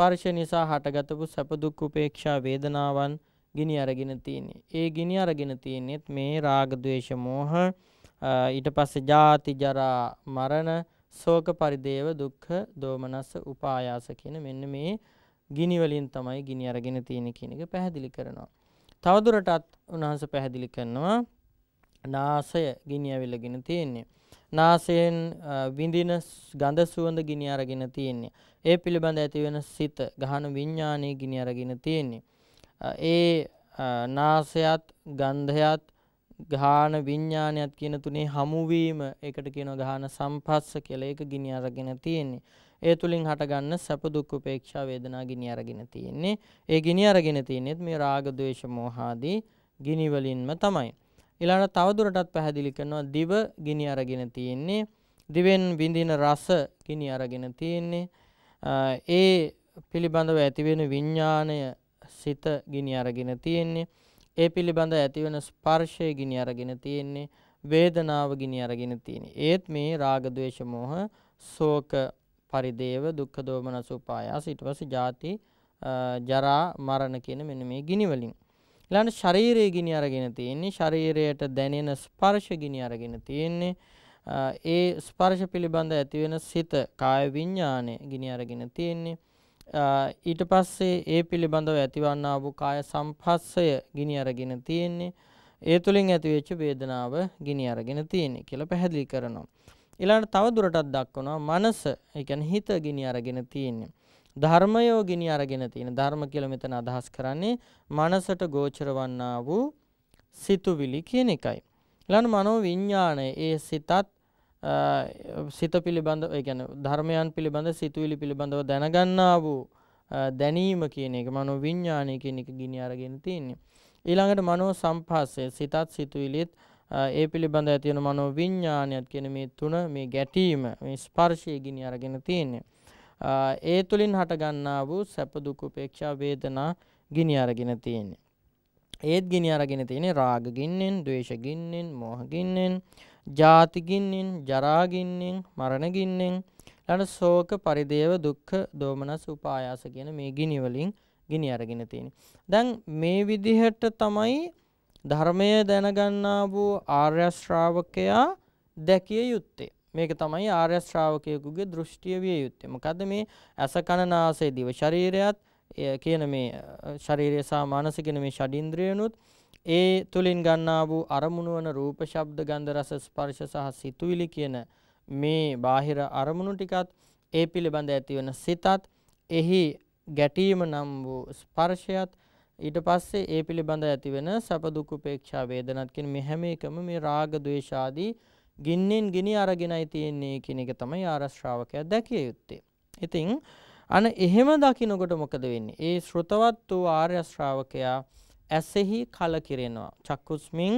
ස්පර්ශය නිසා හටගතපු සැප දුක් උපේක්ෂා වේදනාවන් ගිනි අරගෙන තියෙන්නේ. ඒ ගිනි අරගෙන තියෙන්නේත් මේ රාග ద్వේෂ මෝහ ඊට පස්සේ ජාති ජරා මරණ ශෝක පරිදේව දුක්ඛ දෝමනස උපායාස කියන මෙන්න මේ ගිනි වලින් තමයි ගිනි අරගෙන තියෙන්නේ කියන එක පැහැදිලි කරනවා. තවදුරටත් උන්වහන්සේ පැහැදිලි කරනවා නාසය ගිනි ඇවිලගෙන තියෙන්නේ. නාසයෙන් විඳින ගඳ සුවඳ ගිනි අරගෙන තියෙන්නේ. ඒ පිළිබඳ ඇතිවෙන සිත ගහන විඤ්ඥානය ගිනි අරගෙන තියෙන්නේ. ඒ නාසයත් ගන්ධයත් ගාන විඤ්ඥානයක් කියන තුනේ හමුුවීම එකට කියන ගාන සම්පස්ස කෙල එක ගිනි අරගෙන තියෙන්නේ. ඒ තුළින් හටගන්න සැපදුක් උපේක්ෂා වේදනා ගිනි අරගෙන තියෙන්නේ. ඒ ගිනි අරගෙන තියනෙත් මේ රාගදවේශ මෝහාදී ගිනිවලින්ම තමයි. ඊළඟට තවදුරටත් පැහැදිලි කරනවා දිව ගිනි අරගෙන තියෙන්නේ දිවෙන් විඳින රස ගිනි අරගෙන තියෙන්නේ ඒ පිළිබඳව ඇතිවෙන විඥාණය සිත ගිනි අරගෙන තියෙන්නේ ඒ පිළිබඳ ඇතිවෙන ස්පර්ශය ගිනි අරගෙන තියෙන්නේ වේදනාව ගිනි අරගෙන තියෙන්නේ ඒත් මේ රාග ద్వේෂ මෝහ ශෝක පරිදේව දුක්ඛ දෝමනසුපායාස ඊට පස්සේ ජාති ජරා මරණ කියන මෙන්න මේ ගිනි වලින් ඊළඟ ශරීරය ගිනි අරගෙන තියෙන්නේ ශරීරයට දැනෙන ස්පර්ශ ගිනි අරගෙන තියෙන්නේ ඒ ස්පර්ශ පිළිබඳ ඇති වෙන සිත කාය විඥානය ගිනි අරගෙන තියෙන්නේ ඊට පස්සේ ඒ පිළිබඳව ඇතිවන්නා වූ කාය සම්පස්සය ගිනි අරගෙන තියෙන්නේ ඒ තුලින් ඇතිවෙච්ච වේදනාව ගිනි අරගෙන තියෙන්නේ කියලා පැහැදිලි කරනවා ඊළඟට තව දුරටත් දක්වනවා මනස ඒ කියන්නේ හිත ගිනි අරගෙන තියෙන්නේ ධර්මයෝගිනි අරගෙන තියෙන ධර්ම කියලා මෙතන අදහස් කරන්නේ මනසට ගෝචර වන්නා වූ සිතුවිලි කියන එකයි. ඊළඟ මනෝ විඥාණය ඒ සිතත් සිත පිළිබඳ ඒ කියන්නේ ධර්මයන් පිළිබඳ සිතුවිලි පිළිබඳව දැනගන්නා වූ දැනීම කියන එක මනෝ විඥාණය කියන එක ගිනි අරගෙන තියෙන්නේ. ඊළඟට මනෝ සම්පස්සය සිතත් සිතුවිලිත් ඒ පිළිබඳ ඇති වෙන මනෝ විඥාණයත් කියන මේ තුන මේ ගැටීම මේ ස්පර්ශය ගිනි අරගෙන තියෙන්නේ. ඒ තුලින් හටගන්නා වූ සැප දුක් උපේක්ෂා වේදනා ගිනි අරගෙන තියෙන්නේ. ඒත් ගිනි අරගෙන තියෙන්නේ රාග ගින්නෙන්, ද්වේෂ ගින්නෙන්, මෝහ ගින්නෙන්, ජාති ගින්නෙන්, ජරා ගින්නෙන්, මරණ ගින්නෙන්, ඊළඟ ශෝක, පරිදේව, දුක්ඛ, දෝමනස්, උපායාස කියන මේ ගිනි වලින් ගිනි අරගෙන තියෙන්නේ. දැන් මේ විදිහට තමයි ධර්මය දැනගන්නා වූ ආර්ය ශ්‍රාවකයා දැකිය යුත්තේ. මේක තමයි ආර්ය ශ්‍රාවකයෙකුගේ දෘෂ්ටිය විය යුත්තේ. මොකද මේ ඇස කන නාසය දිව ශරීරයත් කියන මේ ශරීරය සහ මානස කියන මේ ෂඩින්ද්‍රියනුත් ඒ තුලින් ගන්නා වූ අරමුණු වන රූප ශබ්ද ගන්ධ රස ස්පර්ශ සහ සිතුවිලි කියන මේ බාහිර අරමුණු ටිකත් ඒ පිළිබඳ ඇතිවන සිතත් එහි ගැටීම නම් වූ ස්පර්ශයත් ඊට පස්සේ ඒ පිළිබඳ ඇතිවෙන සැප දුක් උපේක්ෂා වේදනාත් කියන මේ හැම එකම මේ රාග ද්වේෂ ආදී ගින්නෙන් ගිනි අරගෙනයි තියෙන්නේ කියන එක තමයි ආරශ්‍රාවකයා දැකිය යුත්තේ. ඉතින් අන එහෙම දකිනකොට මොකද වෙන්නේ? ඒ ශ්‍රතවත් වූ ආර්ය ශ්‍රාවකයා ඇසෙහි කලකිරෙනවා. චක්කුස්මින්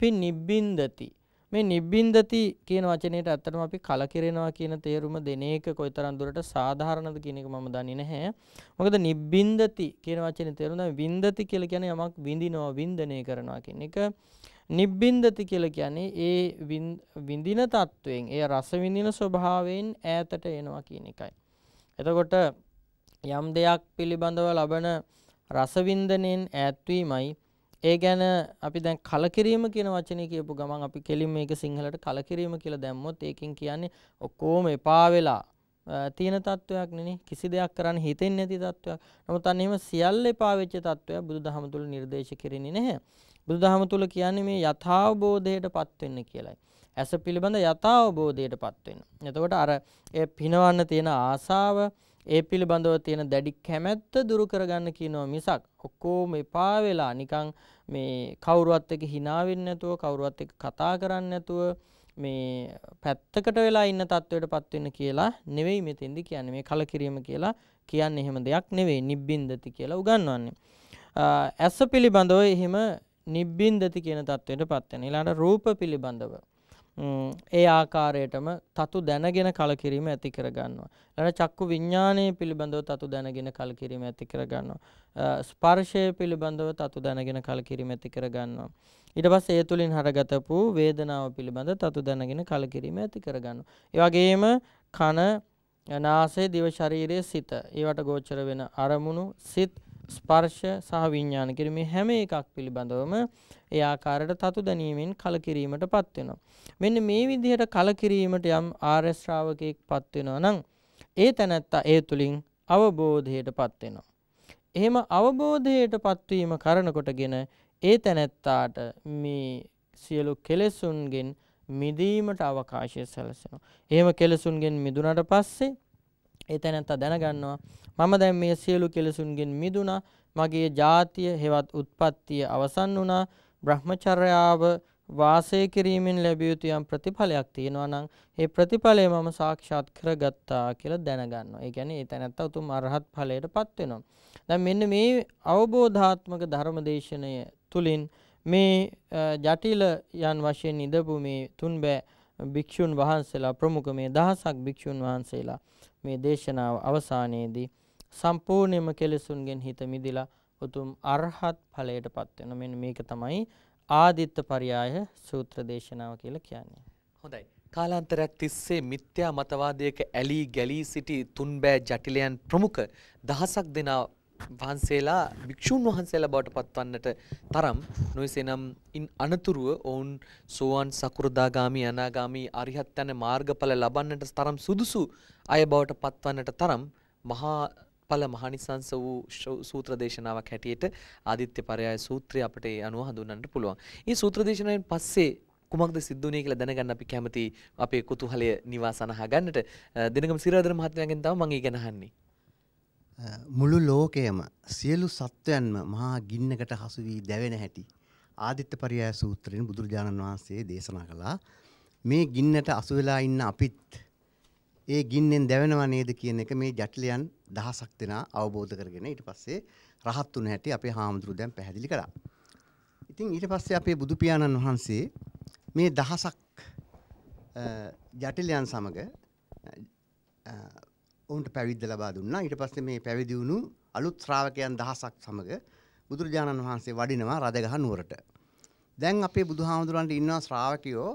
පි නිබ්බින්දති. මේ නිබ්බින්දති කියන වචනයට ඇත්තටම අපි කලකිරෙනවා කියන තේරුම දෙන එක කොයිතරම් දුරට සාධාරණද කියන එක මම දන්නේ නැහැ. මොකද නිබ්බින්දති කියන වචනේ තේරුම වින්දති කියලා කියන්නේ යමක් විඳිනවා, වින්දනය කරනවා කියන එක. නිබ්බින්දති කියලා කියන්නේ ඒ විඳින තත්වයෙන් ඒ රස විඳින ස්වභාවයෙන් ඈතට එනවා කියන එකයි. එතකොට යම් දෙයක් පිළිබඳව ලබන රසවින්දනයෙන් ඈත්වීමයි ඒ ගැන අපි දැන් කලකිරීම කියන වචනේ කියපු ගමන් අපි කෙලින් මේක සිංහලට කලකිරීම කියලා දැම්මොත් ඒකෙන් කියන්නේ ඔක්කොම එපා වෙලා තියෙන තත්ත්වයක් නෙනේ කිසි දෙයක් කරන්න හිතෙන්නේ නැති තත්ත්වයක්. නමුත් අන්න එහෙම සියල්ල එපා වෙච්ච තත්ත්වයක් බුදුදහම තුල නිර්දේශ කෙරෙන්නේ නැහැ. බුදුදහම තුල කියන්නේ මේ යථාබෝධයටපත් වෙන්න කියලයි. ඇස පිළිබඳ යථාබෝධයටපත් වෙන්න. එතකොට අර ඒ පිනවන්න තියෙන ආසාව, ඒ පිළිබඳව තියෙන දැඩි කැමැත්ත දුරු කරගන්න කියනවා මිසක් ඔක්කොම එපා වෙලා නිකන් මේ කවුරුවත් එක්ක hina වෙන්නේ නැතුව, කවුරුවත් එක්ක කතා කරන්නේ නැතුව මේ පැත්තකට වෙලා ඉන්න තත්ත්වයටපත් වෙන්න කියලා නෙවෙයි මෙතෙන්දි කියන්නේ මේ කලකිරීම කියලා කියන්නේ එහෙම දෙයක් නෙවෙයි නිබ්බින්දති කියලා උගන්වන්නේ. ඇස පිළිබඳව එහෙම නිබ්බින්දති කියන තත්ත්වයට පත්වෙන ඊළඟට රූප පිළිබඳව ඒ ආකාරයටම තතු දැනගෙන කලකිරීම ඇති කරගන්නවා. ඊළඟ චක්කු විඥානයේ පිළිබඳව තතු දැනගෙන කලකිරීම ඇති කරගන්නවා. ස්පර්ශය පිළිබඳව තතු දැනගෙන කලකිරීම ඇති කරගන්නවා. ඊට පස්සේ ඒ තුලින් හරගතපු වේදනාව පිළිබඳ තතු දැනගෙන කලකිරීම ඇති කරගන්නවා. ඒ වගේම කන නාසය දිව ශරීරයේ සිත. ඒවට ගෝචර වෙන අරමුණු සිත් ස්පර්ශ සහ විඥාන කියන මේ හැම එකක් පිළිබඳවම ඒ ආකාරයට තතු දැනීමෙන් කලකිරීමටපත් වෙනවා. මෙන්න මේ විදිහට කලකිරීමට යම් ආර්ය ශ්‍රාවකයෙක්පත් වෙනවා නම් ඒ තැනැත්තා ඒ තුලින් අවබෝධයටපත් වෙනවා. එහෙම අවබෝධයටපත් වීම කරනකොටගෙන ඒ තැනැත්තාට මේ සියලු කෙලෙසුන්ගෙන් මිදීමට අවකාශය සැලසෙනවා. එහෙම කෙලෙසුන්ගෙන් මිදුනට පස්සේ ඒ තැනැත්තා දැනගන්නවා මම දැන් මේ සියලු කෙලෙසුන්ගෙන් මිදුණා මගේ ජාතිය හෙවත් උත්පත්තිය අවසන් වුණා බ්‍රහ්මචර්යාව වාසය කිරීමෙන් ලැබිය යුතු යම් ප්‍රතිඵලයක් තියෙනවා නම් ඒ ප්‍රතිඵලය මම සාක්ෂාත් කරගත්තා කියලා දැනගන්නවා. ඒ කියන්නේ ඒ තැනත්ත උතුම් අරහත් ඵලයටපත් වෙනවා. දැන් මෙන්න මේ අවබෝධාත්මක ධර්මදේශනය තුලින් මේ ජටිල යන් වශයෙන් ඉඳපු මේ තුන්බෑ භික්ෂුන් වහන්සේලා ප්‍රමුඛ මේ දහසක් භික්ෂුන් වහන්සේලා මේ දේශනාව අවසානයේදී සම්පූර්ණයෙන්ම කෙලෙසුන්ගෙන් හිත මිදිලා උතුම් අරහත් ඵලයට පත් වෙන මෙන්න මේක තමයි ආදිත්ත පරයාය සූත්‍ර දේශනාව කියලා කියන්නේ. හොඳයි. කාලාන්තරයක් තිස්සේ මිත්‍යා මතවාදයක ඇලී ගැලී සිටි තුන්බෑ ජටිලයන් ප්‍රමුඛ දහසක් දෙනා වහන්සේලා භික්‍ෂූන් වහන්සේලා බවට පත්වන්නට තරම් නොයිසේනම් ඉන් අනතුරුව ඔවුන් සෝවාන් සකෘදාගාමි අනාගාමී අරිහත් යන මාර්ගඵල ලබන්නට තරම් සුදුසු අය බවට පත්වන්නට තරම් මහා ඵල මහනිසංස වූ සූත්‍ර දේශනාවක් හැටියට ආදිත්‍ය පරයාය සූත්‍රය අපට ඒ අනුව හඳුන්වන්නට පුළුවන්. මේ සූත්‍ර දේශනාවෙන් පස්සේ කුමක්ද සිද්ධුනේ කියලා දැනගන්න අපි කැමති අපේ කුතුහලය නිවාසනහ ගන්නට දිනගම සිරාදර මහත්මයාගෙන් තමයි මම ඊගෙන අහන්නේ. මුළු ලෝකයම සියලු සත්වයන්ම මහා ගින්නකට හසු වී දැවෙන හැටි ආදිත්ත පරියාය සූත්‍රයෙන් බුදුරජාණන් වහන්සේ දේශනා කළා මේ ගින්නට අසු වෙලා ඉන්න අපිත් ඒ ගින්නෙන් දැවෙනවා නේද කියන එක මේ ජටිලයන් දහසක් දෙනා අවබෝධ කරගෙන ඊට පස්සේ රහත් වුණ හැටි අපේ හාමුදුරුවෝ දැන් පැහැදිලි කළා. ඉතින් ඊට පස්සේ අපේ බුදු පියාණන් වහන්සේ මේ දහසක් ජටිලයන් සමග ඔවුන්ට පැවිද්ද ලබා දුන්නා. ඊට පස්සේ මේ පැවිදි වුණු අලුත් ශ්‍රාවකයන් දහසක් සමග බුදුරජාණන් වහන්සේ වඩිනවා රදගහ නුවරට. දැන් අපේ බුදුහාමුදුරන්ට ඉන්නවා ශ්‍රාවකයෝ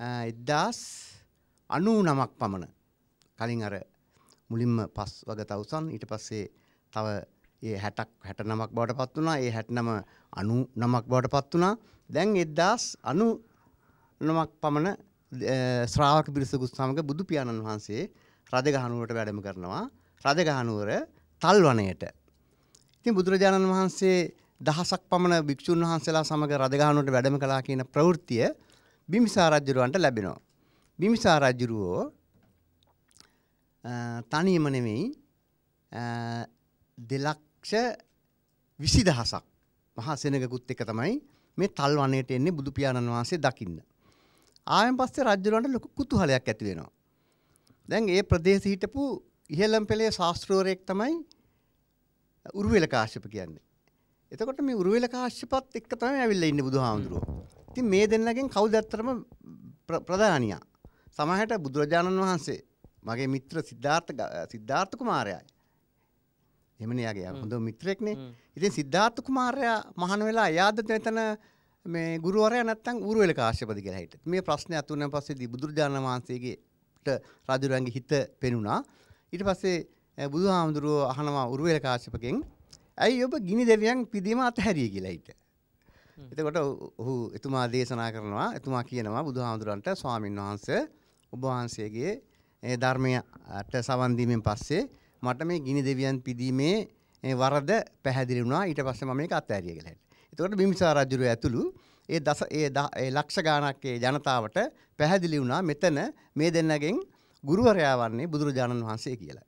1099ක් පමණ. කලින් අර මුලින්ම පස් වග තවුසන් ඊට පස්සේ තව ඒ 60ක් 69ක් බවට පත් වුණා. ඒ 69 99ක් බවට පත් වුණා. දැන් 1099ක් පමණ ශ්‍රාවක පිරිසකුත් සමග බුදු පියාණන් වහන්සේ රදගහනුවට වැඩම කරනවා රදගහනුවර තල්වනයට. ඉතින් බුදුරජාණන් වහන්සේ දහසක් පමණ භික්‍ෂූන් වහන්සේලා සමඟ රදගහනුවට වැඩම කලා කියන ප්‍රවෘත්තිය බිමිසා රජ්ජුරුවන්ට ලැබෙනවා. බිමිසා රජ්ජුරුවෝ තනීම නෙමෙයි දෙලක්ෂ විසි දහසක් මහා සෙනගකුත් එක තමයි මේ තල්වනයට එන්නේ බුදුපියාණන් වහන්සේ දකින්න. ආයන් පස්සේ රජ්ජුරුවන්ට ලොකු කුතුහලයක් ඇති වෙනවා. දැන් ඒ ප්‍රදේශ හිටපු ඉහළම් පෙළේ ශාස්ත්‍රෝරයෙක් තමයි උරුවෙල කාශ්‍යප කියන්නේ. එතකොට මේ උරුවෙල කාශ්‍යපත් එක්ක තමයි ඇවිල්ලා ඉන්නේ බුදුහාමුදුරුවෝ. ඉතින් මේ දෙන්නගෙන් කවුද ඇත්තටම ප්‍රධානියා? සමහරට බුදුරජාණන් වහන්සේ මගේ මිත්‍ර සිද්ධාර්ථ සිද්ධාර්ථ කුමාරයායි. එහෙමනේ යාගේ හොඳ මිත්‍රෙක්නේ. ඉතින් සිද්ධාර්ථ කුමාරයා මහාන වෙලා යාද මෙතන මේ ගුරුවරයා නැත්තම් උරුවෙල කාශ්‍යපද කියලා හිටියත්. මේ ප්‍රශ්නේ අතුනන් පස්සේ බුදුරජාණන් වහන්සේගේ රජුරන්ගේ හිත පෙනුණා. ඊට පස්සේ බුදුහාමුදුරුව අහනවා උරුවෙල කාශ්‍යපගෙන් ඇයි ඔබ ගිනි දෙවියන් පිදීම අතහැරිය කියලා හිට. එතකොට ඔහු එතුමා දේශනා කරනවා එතුමා කියනවා බුදුහාමුදුරන්ට ස්වාමින් වහන්සේ ඔබ වහන්සේගේ ධර්මයට සවන් දීමෙන් පස්සේ මට මේ ගිනි දෙවියන් පිදීමේ වරද පැහැදිලි වුණා ඊට පස්සේ මම මේක අත්හැරිය කියලා. එතකොට බිම්බිසාර රජුගේ ඇතුළු ඒ දස ඒ ලක්ෂ ගානක් ඒ ජනතාවට පැහැදිලි වුණා මෙතන මේ දෙන්නගෙන් ගුරුවරයා වන්නේ බුදුරජාණන් වහන්සේ කියලා.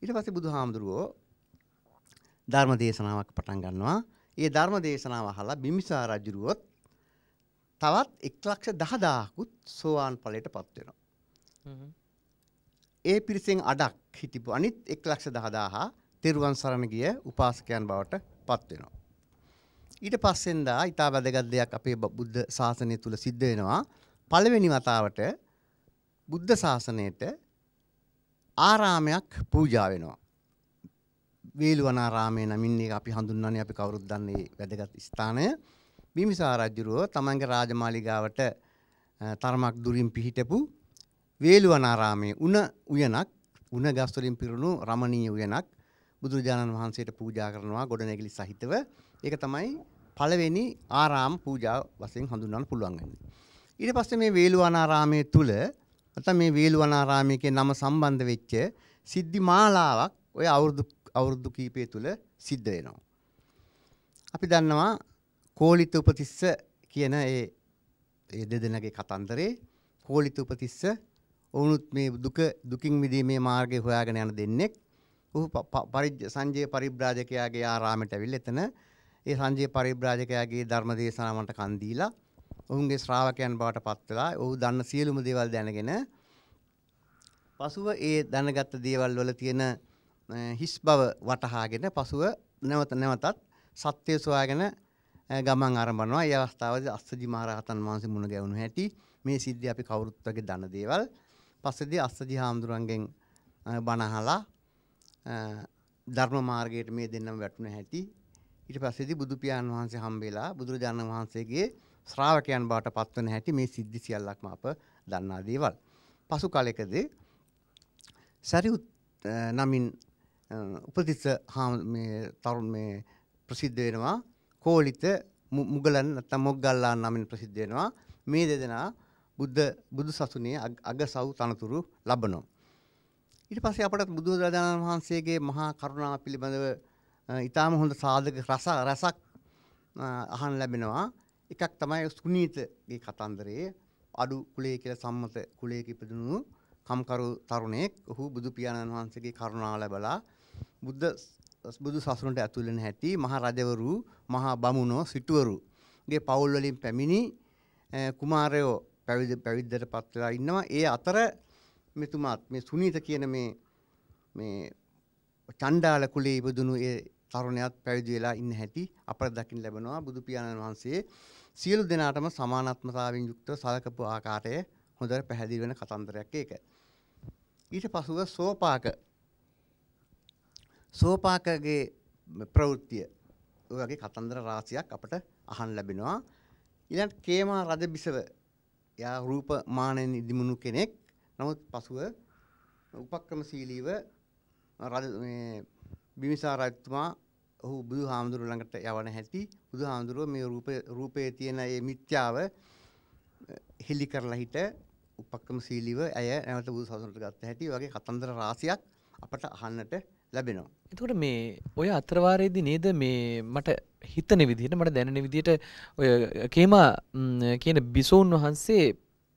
ඊට පස්සේ බුදුහාමුදුරුවෝ ධර්ම දේශනාවක් පටන් ගන්නවා. ඒ ධර්ම දේශනාව අහලා බිම්බිසාර රජුරුවොත් තවත් 1,10,000කුත් සෝවාන් ඵලයටපත් වෙනවා. ඒ පිරිසෙන් අඩක් හිටපු අනිත් 1,10,000 තෙරුවන් සරණ ගිය උපාසකයන් බවට පත් වෙනවා. ඊට පස්සෙන්දා ඉතා වැදගත් දෙයක් අපේ බුද්ධ ශාසනය තුළ සිද්ධ වෙනවා. පළවෙනි වතාවට බුද්ධ ශාසනයට ආරාමයක් පූජා වෙනවා. වේළුවනාරාමය නමින් ඒක අපි හඳුන්වන්නේ අපි කවුරුත් දන්නේ වැදගත් ස්ථානය. බිම්බිසාර රජුරුව තමන්ගේ රාජමාලිගාවට තරමක් දුරින් පිහිටපු වේළුවනාරාමයේ උණ උයනක් උණ ගස් වලින් පිරුණු රමණීය උයනක් බුදුරජාණන් වහන්සේට පූජා කරනවා ගොඩනැගිලි සහිතව. ඒක තමයි පළවෙනි ආරාම පූජා වශයෙන් හඳුන්වන්න පුළුවන් වෙන්නේ. ඊට පස්සේ මේ වේළුවනාරාමයේ තුල නැත්නම් මේ වේළුවනාරාමයේ නම සම්බන්ධ වෙච්ච සිද්ධි මාලාවක් ඔය අවුරුදු අවුරුදු කීපය තුල සිද්ධ වෙනවා. අපි දන්නවා කෝලිත උපතිස්ස කියන ඒ ඒ දෙදෙනගේ කතන්දරේ කෝලිත උපතිස්ස ඔවුනුත් මේ දුක දුකින් මිදීමේ මාර්ගය හොයාගෙන යන දෙන්නෙක් ඔහු පරිජ්ජ සංජය පරිබ්‍රාජකයාගේ ආරාමයට ඇවිල්ලා එතන ඒ සංජය පරිබ්‍රාජකයාගේ ධර්ම දේශනාවන්ට කන් දීලා ඔවුන්ගේ ශ්‍රාවකයන් බවට පත් වෙලා ඔහු දන්න සියලුම දේවල් දැනගෙන පසුව ඒ දැනගත් දේවල් වල තියෙන හිස් බව වටහාගෙන පසුව නැවත නැවතත් සත්‍ය සොයාගෙන ගමන් ආරම්භනවා. ඒ අවස්ථාවේදී අස්සජි මහරහතන් වහන්සේ මුණ ගැහුණු හැටි මේ සිද්ධිය අපි කවුරුත් වගේ දන දේවල්. පස්සේදී අස්සජි හාමුදුරන්ගෙන් බණ අහලා ධර්ම මාර්ගයට මේ දෙන්නම වැටුණ හැටි ඊට පස්සේදී බුදු පියාණන් වහන්සේ හම්බෙලා බුදුරජාණන් වහන්සේගේ ශ්‍රාවකයන් බවට පත්වන හැටි මේ සිද්ධි සියල්ලක්ම අප දන්නා දේවල්. පසු කාලයකදී සරියුත් නමින් උපතිස්ස මේ තරුණ මේ ප්‍රසිද්ධ වෙනවා කෝලිත මුගලන් නැත්නම් මොග්ගල්ලා නමින් ප්‍රසිද්ධ වෙනවා මේ දෙදෙනා බුද්ධ බුදු සසුනේ අගසව් තනතුරු ලබනවා. ඊට පස්සේ අපට බුදුරජාණන් වහන්සේගේ මහා කරුණාව පිළිබඳව ඉතාම හොඳ සාධක රස රසක් අහන් ලැබෙනවා එකක් තමයි සුනීතගේ කතන්දරයේ අඩු කුලේ කියලා සම්මත කුලයක ඉපදුණු කම්කරු තරුණයෙක් ඔහු බුදු පියාණන් වහන්සේගේ කරුණාව ලැබලා බුද්ධ බුදු සසුනට ඇතුල් වෙන හැටි මහා රජවරු මහා බමුණෝ සිටුවරුගේ පවුල් වලින් පැමිණි කුමාරයෝ පැවිද්දටපත් වෙලා ඉන්නවා ඒ අතර මෙතුමාත් මේ සුනීත කියන මේ මේ චණ්ඩාල කුලේ ඉපදුණු ඒ තරුණයත් පැවිදි වෙලා ඉන්න හැටි අපට දකින්න ලැබෙනවා බුදු පියාණන් වහන්සේ සියලු දෙනාටම සමානාත්මතාවයෙන් යුක්තව සලකපු ආකාරය හොඳට පැහැදිලි වෙන කතන්දරයක් ඒක. ඊට පසුව සෝපාක සෝපාකගේ ප්‍රවෘත්තිය ඔයගේ කතන්දර රාශියක් අපට අහන්න ලැබෙනවා. ඊළඟට කේමා රජ බිසව එයා රූප මානෙන් ඉදිමුණු කෙනෙක් නමුත් පසුව උපක්‍රමශීලීව රජ බිමිසා රජතුමා ඔහු බුදු හාමුදුරු ළඟට යවන හැටි බුදු හාමුදුරුව මේ රූප රූපයේ තියෙන ඒ මිත්‍යාව හෙලි කරලා හිට උපක්‍රමශීලීව ඇය නැවත බුදු සසුනට ගත්ත හැටි වගේ කතන්දර රාශියක් අපට අහන්නට ලැබෙනවා. එතකොට මේ ඔය අතරවාරයේදී නේද මේ මට හිතන විදිහට මට දැනෙන විදිහට ඔය කේමා කියන බිසෝන් වහන්සේ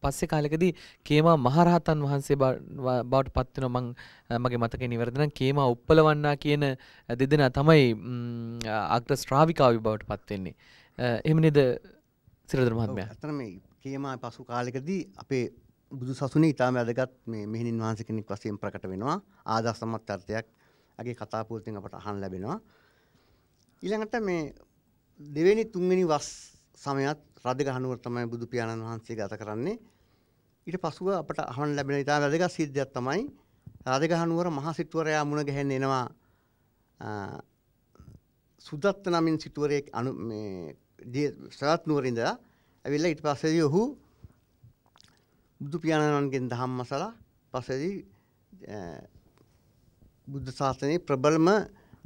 පස්සේ කාලෙකදී කේමා මහරහතන් වහන්සේ බවට පත් වෙනවා මං මගේ මතකේ නිවැරදි නම් කේමා උප්පලවන්නා කියන දෙදෙනා තමයි අග්‍ර ශ්‍රාවිකාවි බවට පත් වෙන්නේ. එහෙම නේද සිරදර මහත්මයා? ඇත්තටම මේ කේමා පසු කාලෙකදී අපේ බුදු සසුනේ ඊටාම වැදගත් මේ මෙහෙණින් වහන්සේ කෙනෙක් වශයෙන් ප්‍රකට වෙනවා. ආදාසමත් අර්ථයක් අගේ කතා පුවතින් අපට අහන්න ලැබෙනවා. ඊළඟට මේ දෙවෙනි තුන්වෙනි වස් සමයත් රදගහනුවර තමයි බුදු පියාණන් වහන්සේ ගත කරන්නේ. ඊට පසුව අපට අහන්න ලැබෙන ඉතාම වැදගත් සිද්ධියක් තමයි රදගහනුවර මහ සිටුවරයා මුණ ගැහෙන්න එනවා සුදත්ත නමින් සිටුවරයෙක් අනු මේ සරත් නුවර ඉඳලා ඇවිල්ලා ඊට පස්සේදී ඔහු බුදු පියාණන්ගෙන් දහම් මසලා පස්සේදී බුද්ධ ශාසනයේ ප්‍රබලම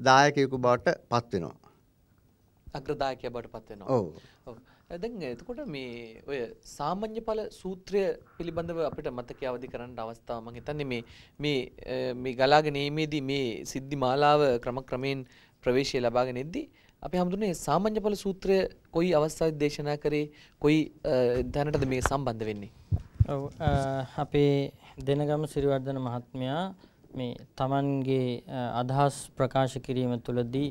දායකයෙකු බවට පත් වෙනවා. අග්‍රදායකයා බවට පත් වෙනවා. ඔව්. දැන් එතකොට මේ ඔය සාමාන්‍ය ඵල සූත්‍රය පිළිබඳව අපිට මතක අවදි කරන්න අවස්ථාව මම හිතන්නේ මේ මේ මේ ගලාගෙන යීමේදී මේ සිද්ධි මාලාව ක්‍රමක්‍රමයෙන් ප්‍රවේශය ලබාගෙන ඉද්දී අපි හඳුන්නේ සාමාන්‍ය ඵල සූත්‍රය කොයි අවස්ථාවේ දේශනා කරේ කොයි දැනටද මේ සම්බන්ධ වෙන්නේ? ඔව් අපේ දෙනගම සිරිවර්ධන මහත්මයා මේ තමන්ගේ අදහස් ප්‍රකාශ කිරීම තුළදී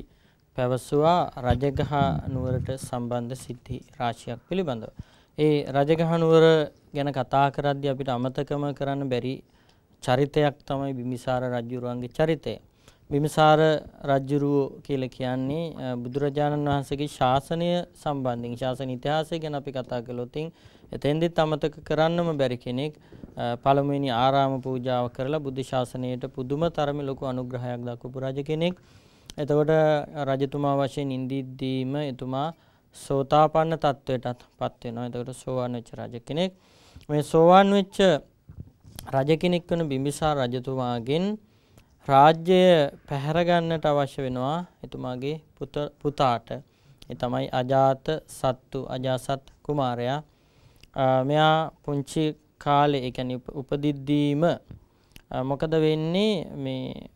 පැවසුවා රජගහ නුවරට සම්බන්ධ සිද්ධි රාශියක් පිළිබඳව. ඒ රජගහ නුවර ගැන කතා කරද්දී අපිට අමතකම කරන්න බැරි චරිතයක් තමයි බිම්බිසාර රජුරුවන්ගේ චරිතය. බිම්බිසාර රජුරුව කියලා කියන්නේ බුදුරජාණන් වහන්සේගේ ශාසනය සම්බන්ධයෙන් ශාසන ඉතිහාසය ගැන අපි කතා කළොත් එතෙන්දිත් අමතක කරන්නම බැරි කෙනෙක් පළමුවෙනි ආරාම පූජාව කරලා බුද්ධ ශාසනයට පුදුම තරමේ ලොකු අනුග්‍රහයක් දක්වපු රජ කෙනෙක්. එතකොට රජතුමා වශයෙන් ඉඳිද්දීම එතුමා සෝතාපන්න තත්ත්වයටත් පත් වෙනවා. එතකොට සෝවන් වෙච්ච රජ කෙනෙක්. මේ සෝවන් වෙච්ච රජ කෙනෙක් වන බිම්බිසාර රජතුමාගෙන් රාජ්‍යය පැහැර ගන්නට අවශ්‍ය වෙනවා එතුමාගේ පුතාට. ඒ තමයි අජාත සත්තු අජාසත් කුමාරයා. මෙයා පුංචි කාලේ ඒ කියන්නේ උපදිද්දීම මොකද වෙන්නේ මේ